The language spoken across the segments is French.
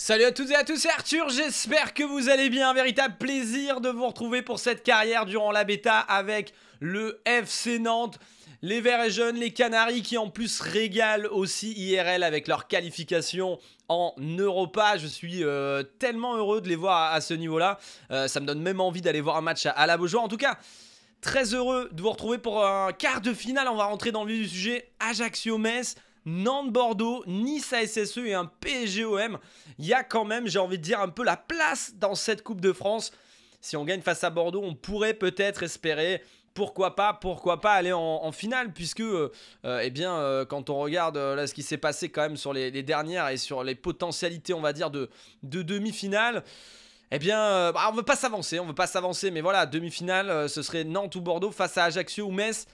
Salut à toutes et à tous, c'est Arthur, j'espère que vous allez bien, un véritable plaisir de vous retrouver pour cette carrière durant la bêta avec le FC Nantes. Les Verts et Jeunes, les Canaries qui en plus régalent aussi IRL avec leur qualification en Europa. Je suis euh, tellement heureux de les voir à, ce niveau-là. Euh, ça me donne même envie d'aller voir un match à, la Beaujoire. En tout cas, très heureux de vous retrouver pour un quart de finale. On va rentrer dans le vif du sujet. Ajaccio-Metz. Nantes-Bordeaux, Nice SSE et un PSGOM. Il y a quand même, j'ai envie de dire, un peu la place dans cette Coupe de France. Si on gagne face à Bordeaux, on pourrait peut-être espérer pourquoi pas, pourquoi pas aller en, finale, puisque, euh, eh bien, euh, quand on regarde euh, ce qui s'est passé quand même sur les, dernières et sur les potentialités, on va dire, de, demi-finale, eh bien, bah, on ne veut pas s'avancer, on ne veut pas s'avancer, mais voilà, demi-finale, ce serait Nantes ou Bordeaux face à Ajaccio ou Metz.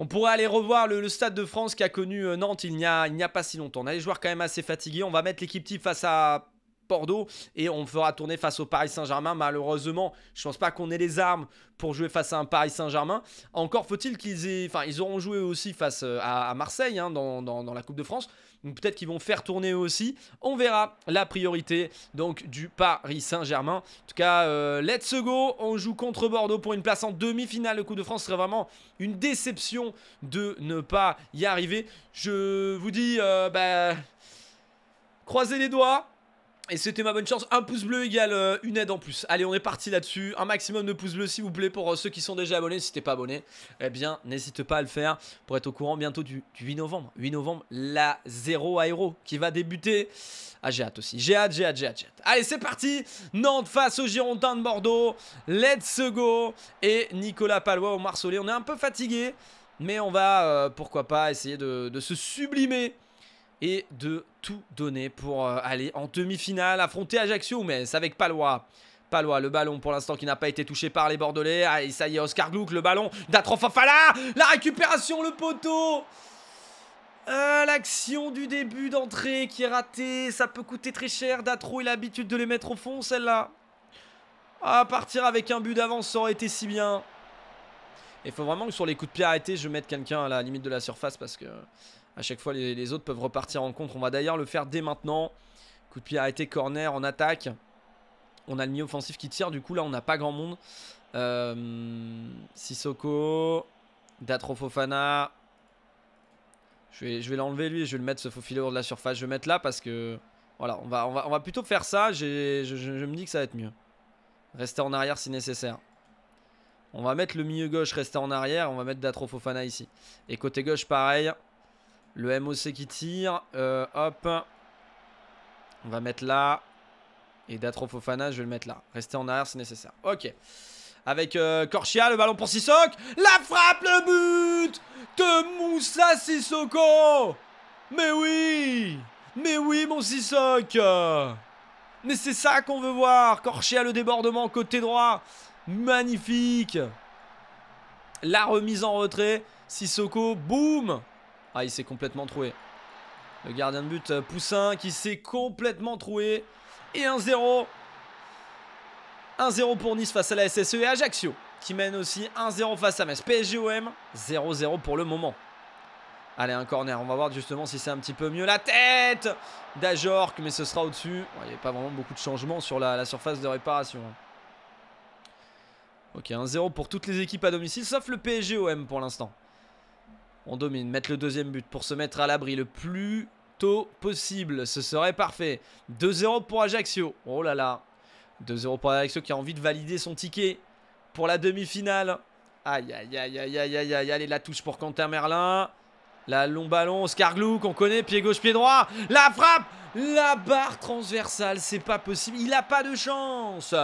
On pourrait aller revoir le, Stade de France qui euh, a connu Nantes il n'y a, pas si longtemps. On a des joueurs quand même assez fatigués. On va mettre l'équipe type face à Bordeaux et on fera tourner face au Paris Saint-Germain. Malheureusement, je pense pas qu'on ait les armes pour jouer face à un Paris Saint-Germain. Encore faut-il qu'ils aient, enfin, ils auront joué aussi face euh, à, Marseille hein, dans, la Coupe de France. Donc peut-être qu'ils vont faire tourner aussi. On verra la priorité donc du Paris Saint-Germain. En tout cas, euh, let's go. On joue contre Bordeaux pour une place en demi-finale. Le Coupe de France serait vraiment une déception de ne pas y arriver. Je vous dis, euh, bah, croisez les doigts. Et c'était ma bonne chance. Un pouce bleu égale euh, une aide en plus. Allez, on est parti là-dessus. Un maximum de pouces bleus, s'il vous plaît, pour euh, ceux qui sont déjà abonnés. Si t'es pas abonné, eh bien, n'hésite pas à le faire pour être au courant bientôt du, 8 novembre. 8 novembre, la 0 aéro qui va débuter. Ah, j'ai hâte aussi. J'ai hâte, j'ai hâte, j'ai hâte, Allez, c'est parti. Nantes face aux Girondins de Bordeaux. Let's go. Et Nicolas Palois au Marseillais. On est un peu fatigué, mais on va, euh, pourquoi pas, essayer de se sublimer et de tout donner pour euh, aller en demi-finale, affronter Ajaccio, mais avec Palois. Palois, le ballon pour l'instant qui n'a pas été touché par les Bordelais. Ah, ça y est, Oscar Gluck, le ballon d'Atrofafala La récupération, le poteau euh, L'action du début d'entrée qui est ratée. Ça peut coûter très cher. Datro, il a l'habitude de les mettre au fond, celle-là. Ah, partir avec un but d'avance, ça aurait été si bien. Il faut vraiment que sur les coups de pied arrêtés, je mette quelqu'un à la limite de la surface parce que à chaque fois, les, autres peuvent repartir en contre. On va d'ailleurs le faire dès maintenant. Coup de pied arrêté, corner en attaque. On a le milieu offensif qui tire. Du coup, là, on n'a pas grand monde. Euh, Sissoko, Datrofofana. Je vais, je vais l'enlever lui et je vais le mettre ce faux filet de la surface. Je vais le mettre là parce que voilà, on va, on va, plutôt faire ça. Je, me dis que ça va être mieux. Rester en arrière si nécessaire. On va mettre le milieu gauche, rester en arrière. On va mettre Datrofofana ici. Et côté gauche, pareil. Le MOC qui tire. Euh, hop. On va mettre là. Et Datrofofana, je vais le mettre là. Rester en arrière, c'est nécessaire. Ok. Avec Corchia, euh, le ballon pour Sissok. La frappe, le but de Moussa Sissoko. Mais oui Mais oui, mon Sissok Mais c'est ça qu'on veut voir. Corchia, le débordement côté droit. Magnifique. La remise en retrait. Sissoko, boum ah, il s'est complètement troué. Le gardien de but euh, Poussin qui s'est complètement troué. Et 1-0. 1-0 pour Nice face à la SSE et Ajaccio qui mène aussi 1-0 face à Metz. PSGOM 0-0 pour le moment. Allez, un corner. On va voir justement si c'est un petit peu mieux. La tête d'Ajorc, mais ce sera au-dessus. il n'y a pas vraiment beaucoup de changements sur la, la surface de réparation. Ok, 1-0 pour toutes les équipes à domicile, sauf le PSGOM pour l'instant. On domine, mettre le deuxième but pour se mettre à l'abri le plus tôt possible. Ce serait parfait. 2-0 pour Ajaccio. Oh là là. 2-0 pour Ajaccio qui a envie de valider son ticket pour la demi-finale. Aïe, aïe, aïe, aïe, aïe, aïe, aïe. Allez, la touche pour Quentin Merlin. La long ballon, Scarglou qu'on connaît, pied gauche, pied droit. La frappe La barre transversale, c'est pas possible. Il a pas de chance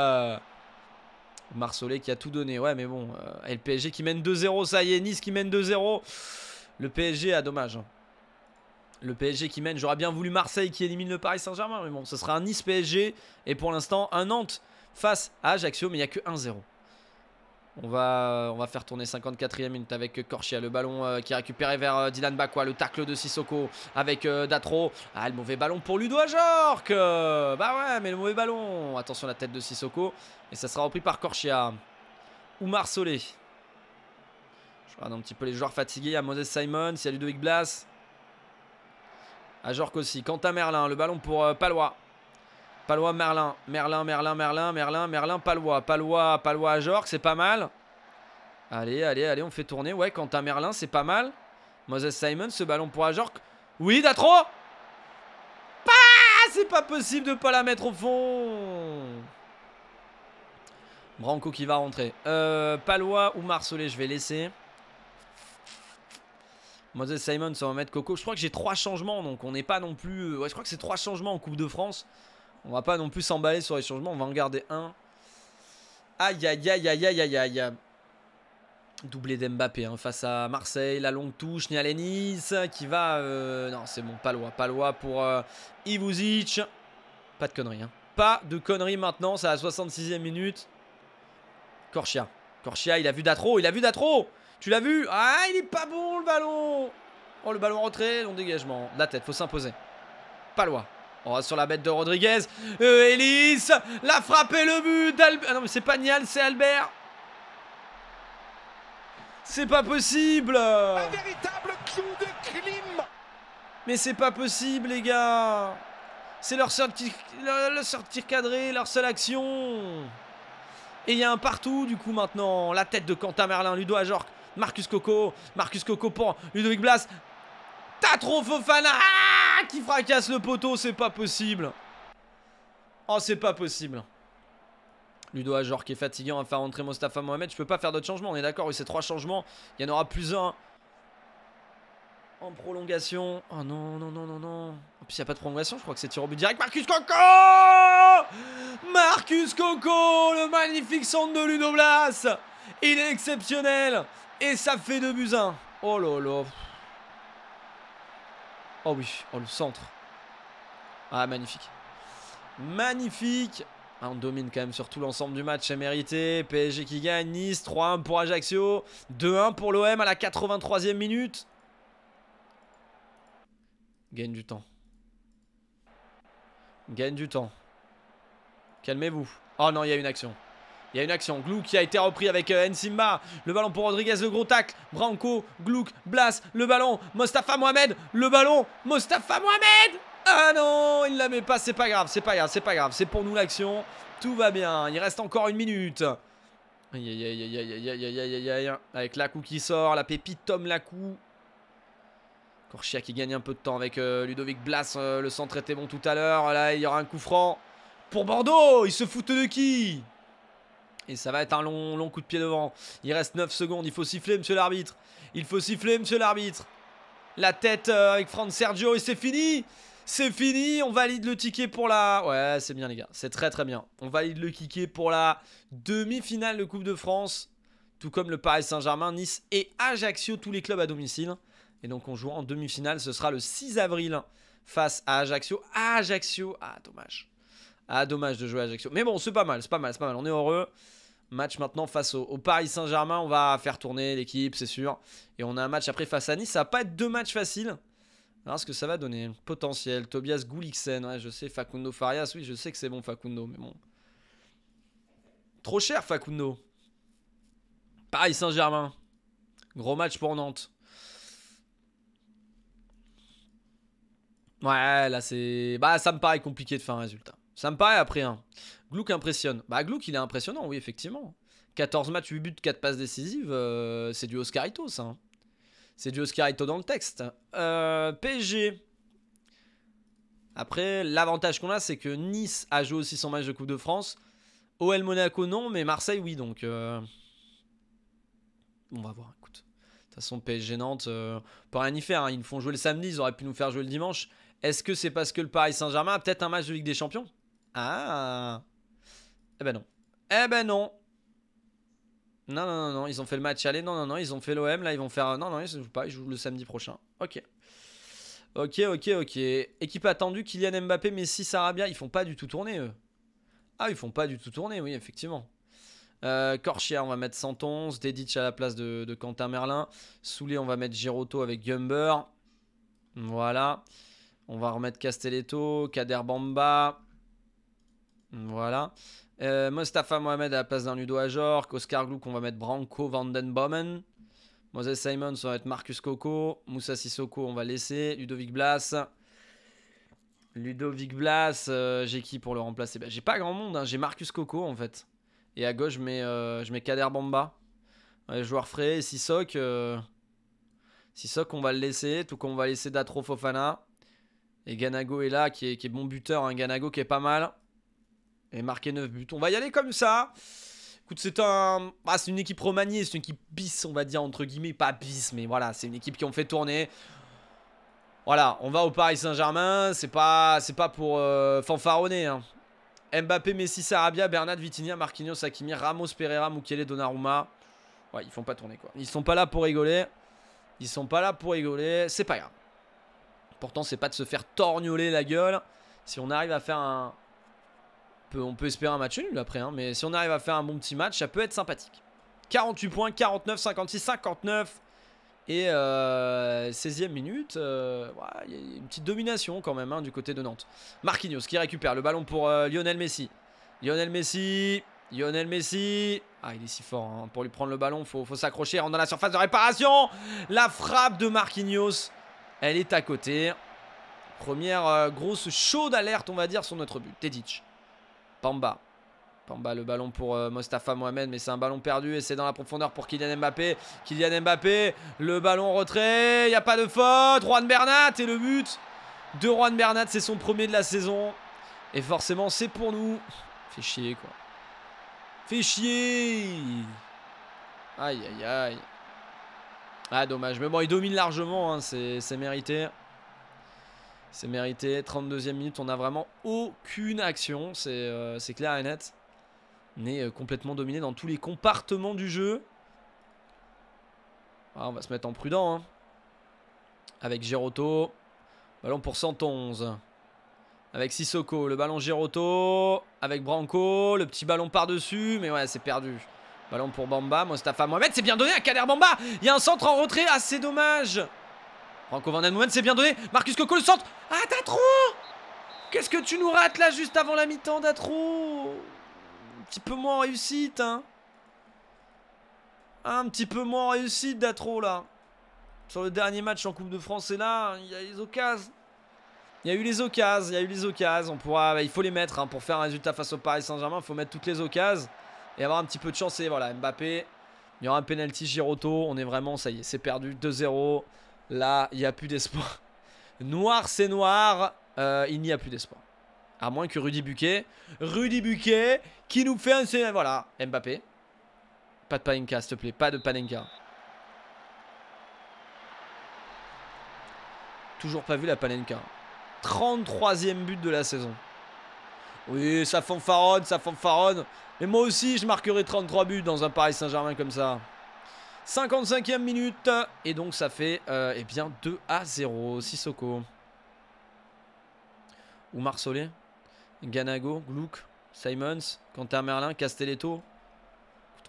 Marcelet qui a tout donné. Ouais, mais bon, euh, le qui mène 2-0, ça y est, Nice qui mène 2-0. Le PSG a dommage. Hein. Le PSG qui mène, j'aurais bien voulu Marseille qui élimine le Paris Saint-Germain, mais bon, ce sera un Nice-PSG et pour l'instant un Nantes face à Ajaccio, mais il n'y a que 1-0. On va, on va faire tourner 54e minute avec Corchia. Le ballon euh, qui est récupéré vers euh, Dylan Bakwa. Le tacle de Sissoko avec euh, Datro. Ah, le mauvais ballon pour Ludo Ajorc. bah ouais, mais le mauvais ballon. Attention la tête de Sissoko. Et ça sera repris par Corchia. Ou Solé regarde un petit peu les joueurs fatigués. À Moses Simon, à Ludovic Blas. À aussi. Quentin Merlin, le ballon pour euh, Palois. Palois, Merlin. Merlin, Merlin, Merlin, Merlin, Merlin, Palois. Palois, Palois c'est pas mal. Allez, allez, allez, on fait tourner. Ouais, Quentin Merlin, c'est pas mal. Moses Simon, ce ballon pour Ajork. Oui, Datro Pas C'est pas possible de pas la mettre au fond Branco qui va rentrer. Euh, Palois ou Marcelet, je vais laisser. Moses Simon, ça va mettre Coco. Je crois que j'ai trois changements, donc on n'est pas non plus... Euh, ouais, je crois que c'est trois changements en Coupe de France. On va pas non plus s'emballer sur les changements, on va en garder un. Aïe, aïe, aïe, aïe, aïe, aïe, aïe. Doublé d'Mbappé hein, face à Marseille, la longue touche, Nialenis qui va... Euh, non, c'est bon, Pas Palois pour euh... Ivuzic. Pas de conneries, hein. Pas de conneries maintenant, c'est à la 66e minute. Corchia. Corchia, il a vu Datro, il a vu Datro tu l'as vu Ah, il est pas bon le ballon Oh, le ballon rentré, Long dégagement. La tête, faut s'imposer. Pas loin On va sur la bête de Rodriguez. Euh, la frappe le but d'Albert. Ah, non, mais c'est pas Nial, c'est Albert. C'est pas possible Un véritable coup de crime Mais c'est pas possible, les gars C'est leur sortie leur, cadré, leur seule action Et il y a un partout, du coup, maintenant. La tête de Quentin Merlin, Ludo jork. Marcus Coco. Marcus Coco pour Ludovic Blas. T'as trop Fofana ah qui fracasse le poteau. C'est pas possible. Oh, c'est pas possible. Ludo Ajor qui est fatiguant à faire rentrer Mostafa Mohamed. Je peux pas faire d'autres changements. On est d'accord, oui, ces trois changements. Il y en aura plus un en prolongation. Oh non, non, non, non, non. En plus, il n'y a pas de prolongation. Je crois que c'est tir au but direct. Marcus Coco Marcus Coco Le magnifique centre de Ludovic Blas il est exceptionnel Et ça fait 2 buts 1. Oh là Oh oui, oh le centre. Ah, magnifique. Magnifique. Ah, on domine quand même sur tout l'ensemble du match, c'est mérité. PSG qui gagne, Nice 3-1 pour Ajaccio, 2-1 pour l'OM à la 83e minute. Gagne du temps. Gagne du temps. Calmez-vous. Oh non, il y a une action. Il y a une action. Glouk qui a été repris avec euh, Nsimba. Le ballon pour Rodriguez, le gros tacle. Branco, Glouk, Blas, le ballon. Mostafa Mohamed, le ballon. Mostafa Mohamed Ah non, il la met pas. C'est pas grave, c'est pas grave, c'est pas grave. C'est pour nous l'action. Tout va bien. Il reste encore une minute. Aïe aïe aïe aïe aïe aïe aïe aïe aïe Avec Lacou qui sort, la pépite Tom Lacou. Corchia qui gagne un peu de temps avec euh, Ludovic Blas, euh, le centre était bon tout à l'heure. Là, il y aura un coup franc pour Bordeaux. Ils se foutent de qui et ça va être un long, long coup de pied devant. Il reste 9 secondes. Il faut siffler, monsieur l'arbitre. Il faut siffler, monsieur l'arbitre. La tête euh, avec Franz Sergio et c'est fini. C'est fini. On valide le ticket pour la. Ouais, c'est bien, les gars. C'est très, très bien. On valide le ticket pour la demi-finale de Coupe de France. Tout comme le Paris Saint-Germain, Nice et Ajaccio, tous les clubs à domicile. Et donc, on joue en demi-finale. Ce sera le 6 avril face à Ajaccio. Ajaccio. Ah, dommage. Ah, dommage de jouer à Ajaccio. Mais bon, c'est pas mal, c'est pas mal, c'est pas mal. On est heureux. Match maintenant face au, Paris Saint-Germain. On va faire tourner l'équipe, c'est sûr. Et on a un match après face à Nice. Ça va pas être deux matchs faciles. Alors, ce que ça va donner. Potentiel. Tobias Gouliksen. Ouais, je sais. Facundo Farias. Oui, je sais que c'est bon, Facundo. Mais bon. Trop cher, Facundo. Paris Saint-Germain. Gros match pour Nantes. Ouais, là, c'est. Bah, ça me paraît compliqué de faire un résultat. Ça me paraît après un hein. impressionne. Bah Glouc il est impressionnant, oui effectivement. 14 matchs, 8 buts, 4 passes décisives, euh, c'est du Oscarito ça. Hein. C'est du Oscarito dans le texte. Euh, PSG. Après, l'avantage qu'on a, c'est que Nice a joué aussi son match de Coupe de France. OL Monaco non, mais Marseille oui, donc... Euh, on va voir, écoute. De toute façon, PSG Nantes, pas rien y faire. Hein. Ils nous font jouer le samedi, ils auraient pu nous faire jouer le dimanche. Est-ce que c'est parce que le Paris Saint-Germain a peut-être un match de Ligue des Champions ah Eh ben non. Eh ben non Non, non, non, non, ils ont fait le match aller. Non, non, non, ils ont fait l'OM. Là, ils vont faire. Non, non, ils ne jouent pas. Ils jouent le samedi prochain. Ok. Ok, ok, ok. Équipe attendue Kylian Mbappé, Messi, Sarabia. Ils font pas du tout tourner, eux. Ah, ils font pas du tout tourner, oui, effectivement. Euh, Corchia, on va mettre 111. Dedic à la place de, Quentin Merlin. Soulé, on va mettre Giroto avec Gumber. Voilà. On va remettre Castelletto, Kader Bamba. Voilà. Euh, Mohamed à la place d'un Ludo Ajork. Oscar Glouk on va mettre Branco Vandenbomen. Moses Simon, on va mettre Marcus Coco. Moussa Sissoko, on va laisser. Ludovic Blas. Ludovic Blas, euh, j'ai qui pour le remplacer bah, J'ai pas grand monde, hein. j'ai Marcus Coco en fait. Et à gauche, je mets, euh, je mets Kader Bamba. joueur frais. Et Sissok, euh, Sissok, on va le laisser. Tout qu'on va laisser Datro Fofana. Et Ganago est là, qui est, qui est bon buteur. un hein. Ganago qui est pas mal et marquer 9 buts. On va y aller comme ça. Écoute, c'est un, bah, c'est une équipe remaniée, c'est une équipe bis, on va dire, entre guillemets. Pas bis, mais voilà, c'est une équipe qui ont fait tourner. Voilà, on va au Paris Saint-Germain. C'est pas, pas pour euh, fanfaronner. Hein. Mbappé, Messi, Sarabia, Bernard, Vitinha, Marquinhos, Hakimi, Ramos, Pereira, Mukele, Donnarumma. Ouais, ils font pas tourner quoi. Ils sont pas là pour rigoler. Ils sont pas là pour rigoler. C'est pas grave. Pourtant, c'est pas de se faire torgnoler la gueule. Si on arrive à faire un, on peut espérer un match nul après, hein, mais si on arrive à faire un bon petit match, ça peut être sympathique. 48 points, 49, 56, 59. Et 16e euh, minute, euh, il y a une petite domination quand même hein, du côté de Nantes. Marquinhos qui récupère le ballon pour euh, Lionel Messi. Lionel Messi, Lionel Messi. Ah, il est si fort. Hein. Pour lui prendre le ballon, faut, faut s'accrocher. on dans la surface de réparation. La frappe de Marquinhos, elle est à côté. Première grosse chaude alerte, on va dire, sur notre but. Tedic. Pamba. Pamba le ballon pour euh, Mostafa Mohamed mais c'est un ballon perdu et c'est dans la profondeur pour Kylian Mbappé. Kylian Mbappé, le ballon retrait, il n'y a pas de faute. Juan Bernat et le but de Juan Bernat, c'est son premier de la saison. Et forcément c'est pour nous. Fait chier quoi. Fait chier Aïe aïe aïe. Ah dommage, mais bon il domine largement, hein, c'est mérité. C'est mérité. 32e minute, on n'a vraiment aucune action. C'est euh, clair et net. On est euh, complètement dominé dans tous les compartiments du jeu. Ah, on va se mettre en prudent. Hein. Avec Giroto. Ballon pour 111. Avec Sissoko. Le ballon Giroto. Avec Branco. Le petit ballon par-dessus. Mais ouais, c'est perdu. Ballon pour Bamba. Mostafa Mohamed. C'est bien donné à Kader Bamba. Il y a un centre en retrait. Ah, c'est dommage. Franco Van c'est bien donné. Marcus Coco le centre. Ah, Datro Qu'est-ce que tu nous rates là juste avant la mi-temps, Datro Un petit peu moins réussite, hein. Un petit peu moins réussite, Datro là. Sur le dernier match en Coupe de France, et là, il y a les occasions. Il y a eu les occasions, il y a eu les occasions. On pourra, bah, il faut les mettre hein, pour faire un résultat face au Paris Saint-Germain. Il faut mettre toutes les occasions et avoir un petit peu de chance. Et voilà, Mbappé, il y aura un penalty Giroto. On est vraiment, ça y est, c'est perdu 2-0. Là, il n'y a plus d'espoir. Noir, c'est noir. Euh, il n'y a plus d'espoir. À moins que Rudy Buquet. Rudy Buquet qui nous fait un... Voilà, Mbappé. Pas de Panenka, s'il te plaît. Pas de Panenka. Toujours pas vu la Panenka. 33e but de la saison. Oui, ça fanfaronne, ça fanfaronne. Mais moi aussi, je marquerai 33 buts dans un Paris Saint-Germain comme ça. 55e minute. Et donc ça fait euh, eh bien 2 à 0. Sissoko. Ou Solé, Ganago. Gluck. Simons. Quentin Merlin. Castelletto.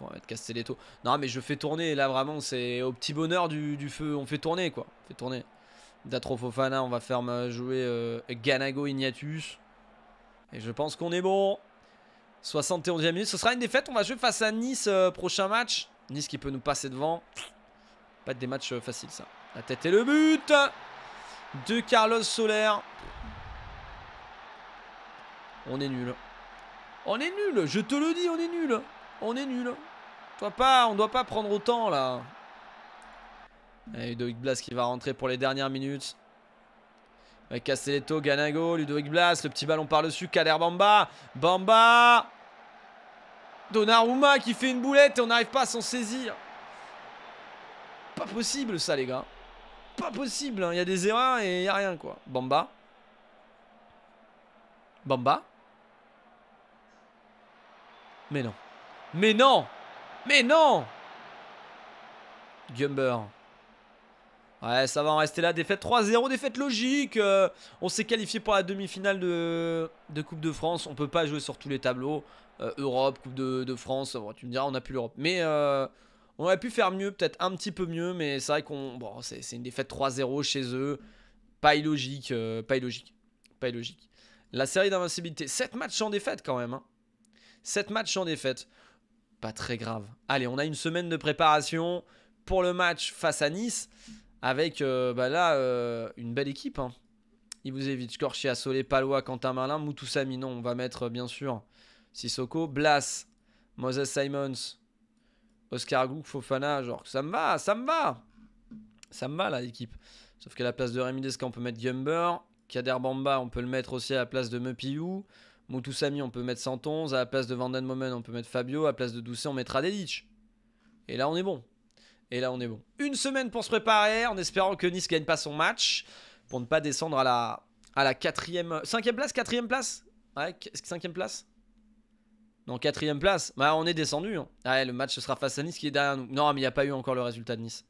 va mettre Castelletto. Non mais je fais tourner. Là vraiment c'est au petit bonheur du, feu. On fait tourner quoi. On fait tourner. Datrofofana. On va faire jouer euh, Ganago Ignatus Et je pense qu'on est bon. 71e minute. Ce sera une défaite. On va jouer face à Nice euh, prochain match. Nice qui peut nous passer devant. Pas des matchs euh, faciles, ça. La tête et le but de Carlos Soler. On est nul. On est nul, je te le dis, on est nul. On est nul. Toi pas, on doit pas prendre autant là. Eh, Ludovic Blas qui va rentrer pour les dernières minutes. Castelletto, Ganago, Ludovic Blas, le petit ballon par-dessus, Kader Bamba. Bamba Donnarumma qui fait une boulette et on n'arrive pas à s'en saisir. Pas possible ça les gars. Pas possible, hein. il y a des erreurs et il n'y a rien quoi. Bamba. Bamba. Mais non. Mais non Mais non Gumber. Ouais, ça va en rester là. Défaite 3-0, défaite logique. Euh, on s'est qualifié pour la demi-finale de, de Coupe de France. On peut pas jouer sur tous les tableaux. Euh, Europe, Coupe de, France. tu me diras, on n'a plus l'Europe. Mais euh, on aurait pu faire mieux, peut-être un petit peu mieux, mais c'est vrai qu'on. c'est une défaite 3-0 chez eux. Pas illogique, euh, pas illogique, pas illogique. La série d'invincibilité, 7 matchs en défaite quand même. Hein. 7 matchs en défaite. Pas très grave. Allez, on a une semaine de préparation pour le match face à Nice. Avec bah là, une belle équipe. Il Hein. évite, Scorchia, Solé, Palois, Quentin Merlin, Moutoussami. Non, on va mettre bien sûr Sissoko, Blas, Moses Simons, Oscar Gouk, Fofana, genre ça me va, ça me va. Ça me va là l'équipe. Sauf qu'à la place de Rémi Desca, on peut mettre Gumber, Kader Bamba, on peut le mettre aussi à la place de Mepiou, Moutoussami, on peut mettre 111, à la place de Vanden Momen, on peut mettre Fabio, à la place de Doucet, on mettra Delic. Et là on est bon. Et là on est bon. Une semaine pour se préparer en espérant que Nice gagne pas son match pour ne pas descendre à la à la quatrième, cinquième place, quatrième place, ouais, cinquième place. Non, quatrième place. Bah, on est descendu. Hein. Ah le match ce sera face à Nice qui est derrière nous. Non, mais il n'y a pas eu encore le résultat de Nice.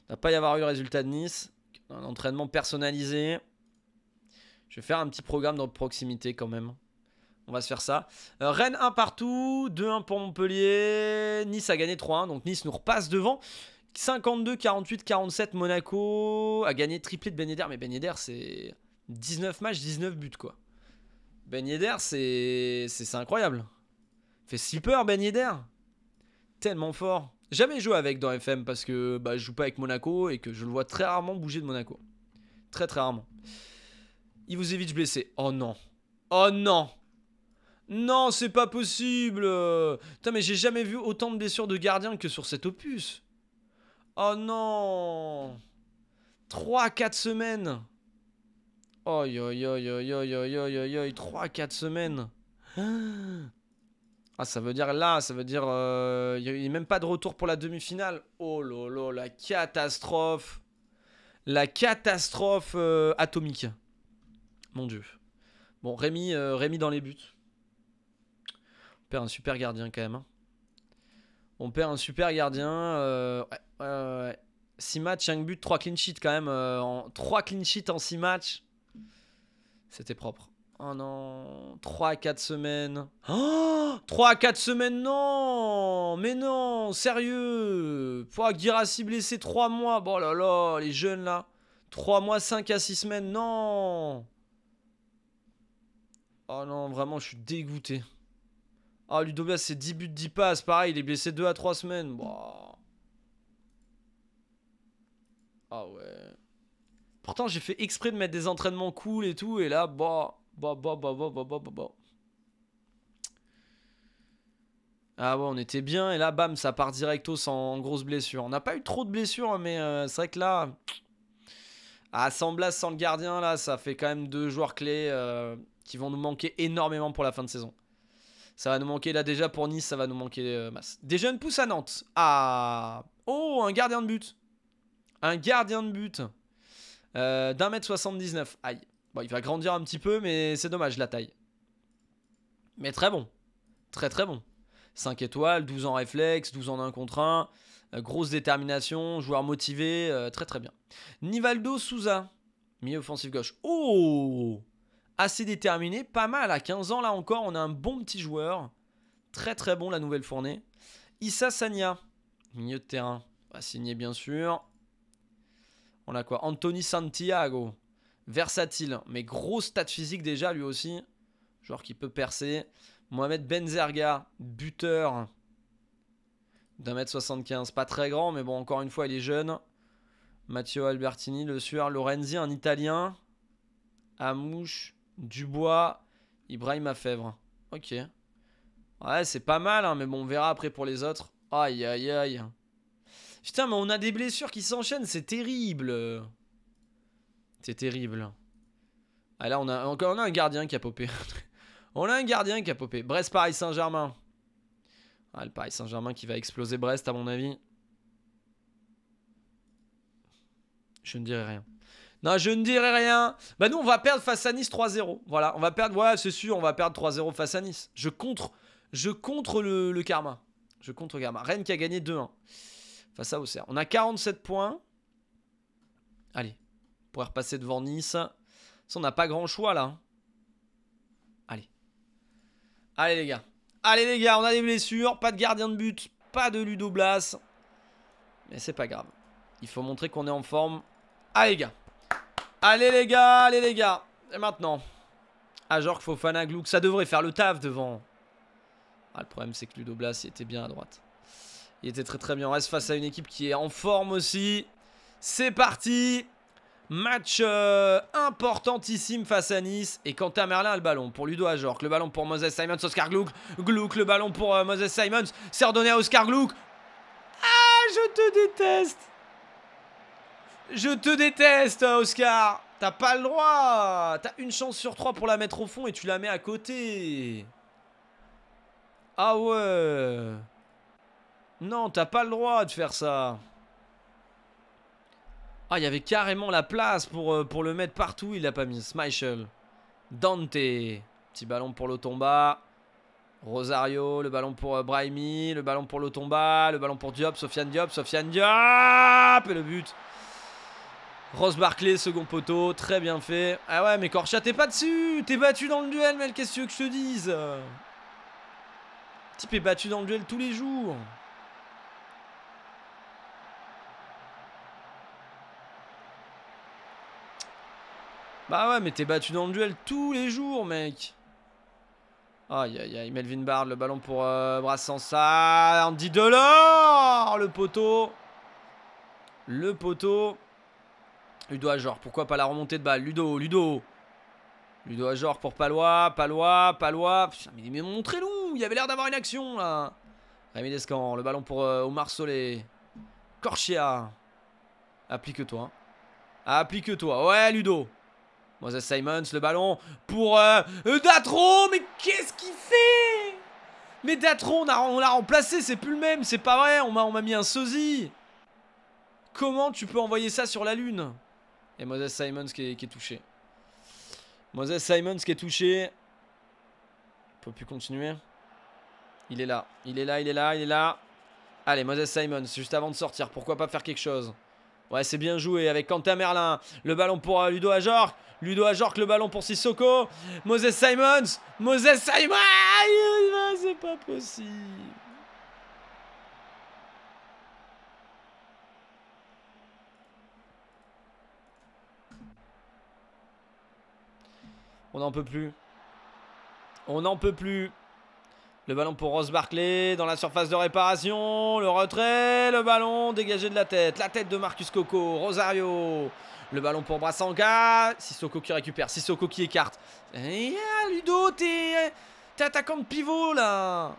Il ne va pas y avoir eu le résultat de Nice. Un entraînement personnalisé. Je vais faire un petit programme de proximité quand même. On va se faire ça. Euh, Rennes 1 partout, 2-1 pour Montpellier. Nice a gagné 3-1, donc Nice nous repasse devant. 52, 48, 47, Monaco a gagné triplé de Ben Mais Ben Yedder, c'est 19 matchs, 19 buts, quoi. Ben Yedder, c'est incroyable. Fait si peur Ben Tellement fort. Jamais joué avec dans FM parce que bah, je joue pas avec Monaco et que je le vois très rarement bouger de Monaco. Très très rarement. Il vous de blesser. Oh non. Oh non. Non, c'est pas possible. Putain, mais j'ai jamais vu autant de blessures de gardien que sur cet opus. Oh non. 3-4 semaines. Oh, yo, yo, yo, yo, yo, yo, yo, yo, 3-4 semaines. Ah, ça veut dire là, ça veut dire. Euh, il n'y a même pas de retour pour la demi-finale. Oh là, la catastrophe. La catastrophe euh, atomique. Mon dieu. Bon, euh, Rémi, dans les buts. On perd un super gardien quand même. Hein. On perd un super gardien. 6 matchs, 5 buts, 3 clean sheets quand même. en, 3 clean sheets en 6 matchs. C'était propre. Oh non, 3 à 4 semaines. Oh 3 à 4 semaines, non Mais non, sérieux Pouah, Girassi blessé 3 mois. Bon là là, les jeunes là. 3 mois, 5 à 6 semaines, non Oh non, vraiment, je suis dégoûté. Ah, oh, Ludovic, c'est 10 buts, 10 passes. Pareil, il est blessé 2 à 3 semaines. Bon. Ah ouais. Pourtant, j'ai fait exprès de mettre des entraînements cool et tout. Et là, bon. Bah. Ah bon, Ah ouais, on était bien. Et là, bam, ça part directo sans grosse blessure. On n'a pas eu trop de blessures, hein, mais euh, c'est vrai que là... À sans Blas, sans le gardien, là, ça fait quand même deux joueurs clés euh, qui vont nous manquer énormément pour la fin de saison. Ça va nous manquer, là, déjà, pour Nice, ça va nous manquer de euh, masse. Déjà une pousse à Nantes. Ah Oh, un gardien de but Un gardien de but D'un mètre 79. Aïe il va grandir un petit peu, mais c'est dommage la taille. Mais très bon. Très très bon. 5 étoiles, 12 ans réflexe, 12 ans 1 contre 1. Euh, grosse détermination, joueur motivé, euh, très très bien. Nivaldo Souza, milieu offensif gauche. Oh Assez déterminé, pas mal. À 15 ans, là encore, on a un bon petit joueur. Très très bon la nouvelle fournée. Issa Sania, milieu de terrain. va signer bien sûr. On a quoi Anthony Santiago, versatile, mais gros stade physique déjà lui aussi, Genre qui peut percer. Mohamed Benzerga, buteur d'un mètre 75, pas très grand, mais bon, encore une fois, il est jeune. Matteo Albertini, Le Sueur, Lorenzi, un Italien. Amouche, Dubois, Ibrahim Afèvre. Ok. Ouais, c'est pas mal, hein, mais bon, on verra après pour les autres. Aïe, aïe, aïe. Putain, mais on a des blessures qui s'enchaînent, c'est terrible. C'est terrible. Ah là, on a encore on a un gardien qui a popé. on a un gardien qui a popé. Brest, Paris, Saint-Germain. Ah, le Paris Saint-Germain qui va exploser Brest, à mon avis. Je ne dirai rien. Non, je ne dirai rien. Bah nous, on va perdre face à Nice 3-0. Voilà, on va perdre. Ouais, c'est sûr, on va perdre 3-0 face à Nice. Je contre, je contre le, le karma. Je contre le karma. Rennes qui a gagné 2-1 face à Auxerre. On a 47 points. Allez, pourrait repasser devant Nice. Ça, on n'a pas grand choix là. Hein. Allez. Allez les gars. Allez les gars, on a des blessures. Pas de gardien de but. Pas de Ludo Mais c'est pas grave. Il faut montrer qu'on est en forme. Allez les gars. Allez les gars, allez les gars. Et maintenant, à Fofana Glouk, ça devrait faire le taf devant. Ah, le problème c'est que Ludo était bien à droite. Il était très très bien. On reste face à une équipe qui est en forme aussi. C'est parti Match euh, importantissime face à Nice. Et Quentin Merlin le ballon pour Ludo Ajorc. Le ballon pour Moses Simons, Oscar Gluck Glouk, le ballon pour euh, Moses Simons. C'est redonné à Oscar Gluck Ah, je te déteste. Je te déteste, Oscar. T'as pas le droit. T'as une chance sur trois pour la mettre au fond et tu la mets à côté. Ah ouais. Non, t'as pas le droit de faire ça. Ah, il y avait carrément la place pour, euh, pour le mettre partout. Il l'a pas mis. Smichel. Dante. Petit ballon pour l'Otomba. Rosario, le ballon pour euh, Brahimi, le ballon pour Lotomba, le ballon pour Diop, Sofiane Diop, Sofiane Diop Et le but Rose Barclay, second poteau, très bien fait. Ah ouais, mais Corcha, t'es pas dessus T'es battu dans le duel, mais qu'est-ce que je te dise Type est battu dans le duel tous les jours Bah ouais, mais t'es battu dans le duel tous les jours, mec. Aïe, aïe, aïe. Melvin Bard, le ballon pour euh, Andy Delors Le poteau. Le poteau. Ludo Ajor, pourquoi pas la remontée de balle Ludo, Ludo. Ludo Ajor pour Palois, Palois, Palois. Putain, mais montrez-nous Il y avait l'air d'avoir une action, là. Rémi Descamps, le ballon pour euh, Omar Solé. Corchia. Applique-toi. Applique-toi. Ouais, Ludo. Moses Simons, le ballon pour euh, Datro! Mais qu'est-ce qu'il fait Mais Datron, on l'a remplacé, c'est plus le même, c'est pas vrai, on m'a mis un sosie. Comment tu peux envoyer ça sur la lune Et Moses Simons qui est, qui touché. Moses Simons qui est touché. On peut plus continuer. Il est là, il est là, il est là, il est là. Allez, Moses Simons, juste avant de sortir, pourquoi pas faire quelque chose Ouais, c'est bien joué avec Quentin Merlin. Le ballon pour euh, Ludo Ajorc. Ludo Ajorc, le ballon pour Sissoko. Moses Simons. Moses Simons ah, C'est pas possible. On n'en peut plus. On n'en peut plus. Le ballon pour Rose Barclay dans la surface de réparation. Le retrait, le ballon dégagé de la tête. La tête de Marcus Coco, Rosario. Le ballon pour Brassanga. Sissoko qui récupère. Sissoko qui écarte. Ludo, t'es attaquant de pivot là.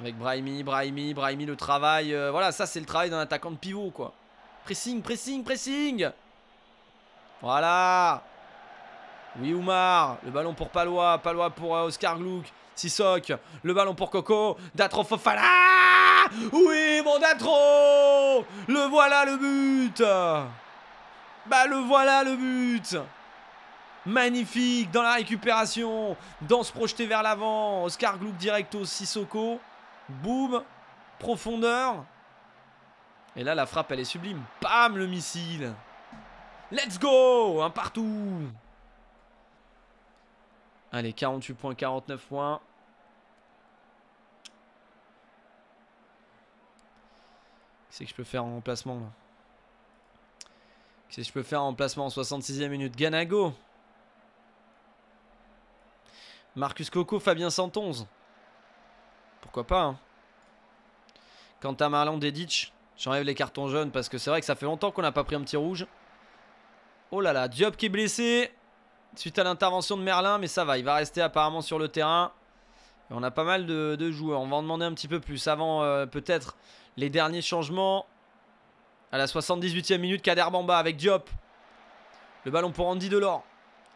Avec Brahimi, Brahimi, Brahimi, le travail. Euh, voilà, ça c'est le travail d'un attaquant de pivot quoi. Pressing, pressing, pressing. Voilà. Oui, Oumar. Le ballon pour Palois. Palois pour euh, Oscar Gluck. Sissok, le ballon pour Coco, Datro Fofana Oui, mon Datro Le voilà le but Bah le voilà le but Magnifique dans la récupération, Danse projetée vers l'avant, Oscar direct directo Sissoko, boum, profondeur. Et là la frappe elle est sublime, Pam le missile. Let's go Un partout Allez, 48 points, 49 points. c'est que je peux faire en placement là Qu'est-ce que je peux faire en placement en 66e minute Ganago. Marcus Coco, Fabien Santonze. Pourquoi pas hein Quant à Marlon Dedic, j'enlève les cartons jaunes parce que c'est vrai que ça fait longtemps qu'on n'a pas pris un petit rouge. Oh là là, Diop qui est blessé suite à l'intervention de Merlin, mais ça va, il va rester apparemment sur le terrain. on a pas mal de, joueurs, on va en demander un petit peu plus avant euh, peut-être les derniers changements. À la 78e minute, Kader Bamba avec Diop. Le ballon pour Andy Delors.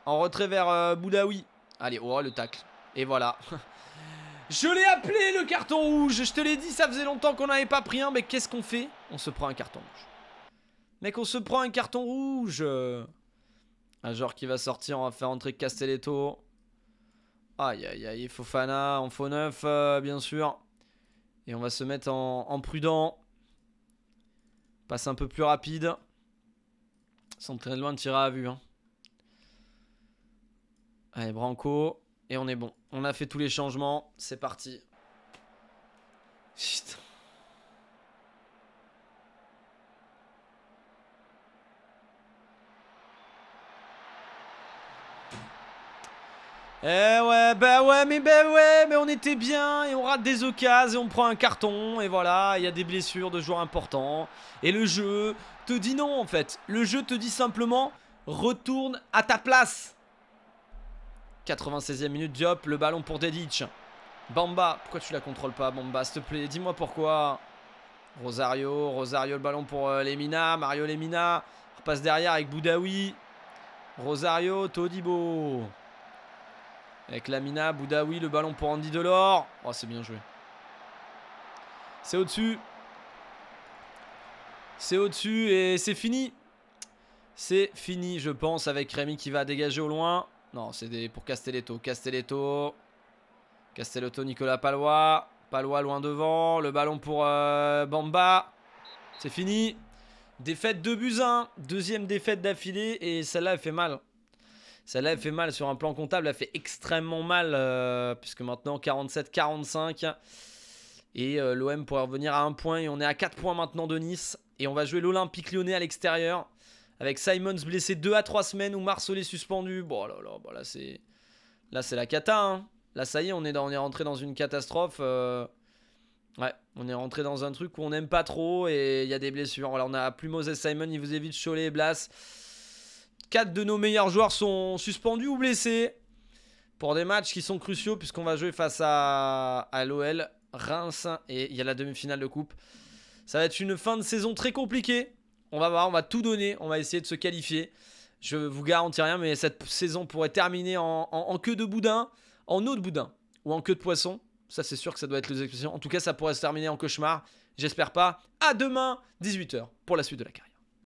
En retrait vers euh, Boudaoui. Allez, oh le tacle. Et voilà. je l'ai appelé le carton rouge. Je te l'ai dit, ça faisait longtemps qu'on n'avait pas pris un. Mais qu'est-ce qu'on fait On se prend un carton rouge. Mec, on se prend un carton rouge. Un joueur qui va sortir. On va faire entrer Castelletto. Aïe, aïe, aïe. Fofana en faut neuf, euh, bien sûr. Et on va se mettre en, prudent. Passe un peu plus rapide. Sans très loin de tirer à vue. Hein. Allez, Branco. Et on est bon. On a fait tous les changements. C'est parti. Putain. Eh ouais, bah ouais, mais bah ouais, mais on était bien et on rate des occasions et on prend un carton et voilà, il y a des blessures de joueurs importants. Et le jeu te dit non en fait. Le jeu te dit simplement retourne à ta place. 96e minute, Diop, le ballon pour Dedic. Bamba, pourquoi tu la contrôles pas Bamba, s'il te plaît, dis-moi pourquoi. Rosario, Rosario le ballon pour euh, Lemina, Mario Lemina. Repasse derrière avec Boudaoui. Rosario, Todibo. Avec Lamina, Boudaoui, le ballon pour Andy Delors. Oh, c'est bien joué. C'est au-dessus. C'est au-dessus et c'est fini. C'est fini, je pense, avec Rémi qui va dégager au loin. Non, c'est pour Castelletto. Castelletto. Castelletto, Nicolas Palois. Palois loin devant. Le ballon pour euh, Bamba. C'est fini. Défaite de buts Deuxième défaite d'affilée et celle-là, elle fait mal. Celle-là, elle fait mal sur un plan comptable, elle fait extrêmement mal, euh, puisque maintenant 47-45. Et euh, l'OM pourrait revenir à un point, et on est à 4 points maintenant de Nice. Et on va jouer l'Olympique lyonnais à l'extérieur, avec Simons blessé 2 à 3 semaines, ou Marcelet suspendu. Bon, là, là, c'est. Là, c'est la cata. Hein. Là, ça y est, on est, on est rentré dans une catastrophe. Euh, ouais, on est rentré dans un truc où on n'aime pas trop et il y a des blessures. Voilà, on a plus Moses Simon, il vous évite Cholet et Blas. 4 de nos meilleurs joueurs sont suspendus ou blessés pour des matchs qui sont cruciaux puisqu'on va jouer face à, l'OL, Reims et il y a la demi-finale de coupe. Ça va être une fin de saison très compliquée. On va voir, on va tout donner, on va essayer de se qualifier. Je vous garantis rien, mais cette saison pourrait terminer en, queue de boudin, en eau de boudin ou en queue de poisson. Ça, c'est sûr que ça doit être les expressions. En tout cas, ça pourrait se terminer en cauchemar. J'espère pas. À demain, 18h, pour la suite de la carrière.